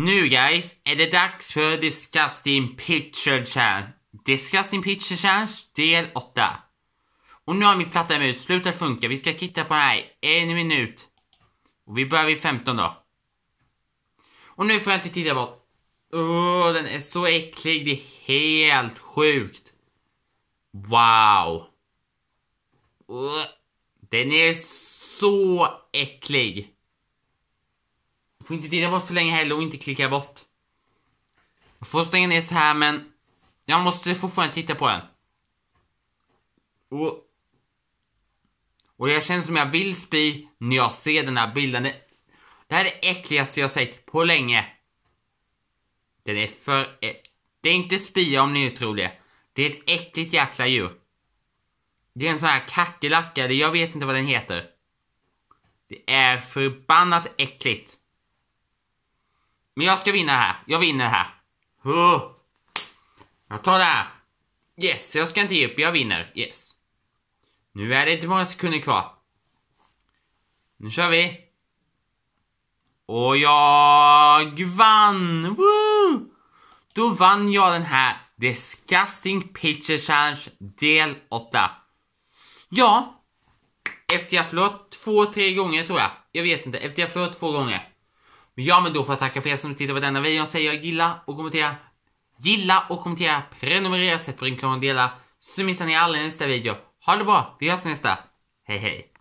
Nu guys, är det dags för Disgusting Picture Challenge. Disgusting Picture Challenge del 8. Och nu har min platta mus slutat funka. Vi ska titta på den här en minut. Och vi börjar vid 15 då. Och nu får jag inte titta på... Åh, oh, den är så äcklig. Det är helt sjukt. Wow. den är så äcklig. Får inte titta bort för länge heller och inte klicka bort. Jag får stänga ner så här men jag måste fortfarande titta på den. Och, och jag känner som jag vill spy när jag ser den här bilden. Det, det här är det äckligaste jag sett på länge. Den är för... Det är inte spya om ni tror det. Det är ett äckligt jäkla djur. Det är en sån här kackerlacka, jag vet inte vad den heter. Det är förbannat äckligt. Men jag ska vinna här. Jag vinner här. Oh. Jag tar det här. Yes, jag ska inte ge upp. Jag vinner. Yes. Nu är det inte många sekunder kvar. Nu kör vi. Och jag vann! Woo! Då vann jag den här Disgusting Picture Challenge del 8. Ja, efter jag förlorat två, tre gånger tror jag. Jag vet inte, efter jag förlorat två gånger. Men ja, men då får jag tacka för er som tittar på denna video. Jag säger gilla och kommentera. Gilla och kommentera, prenumerera, sätt på din ringklockan och dela. Så missar ni aldrig nästa video. Ha det bra, vi hörs nästa. Hej hej!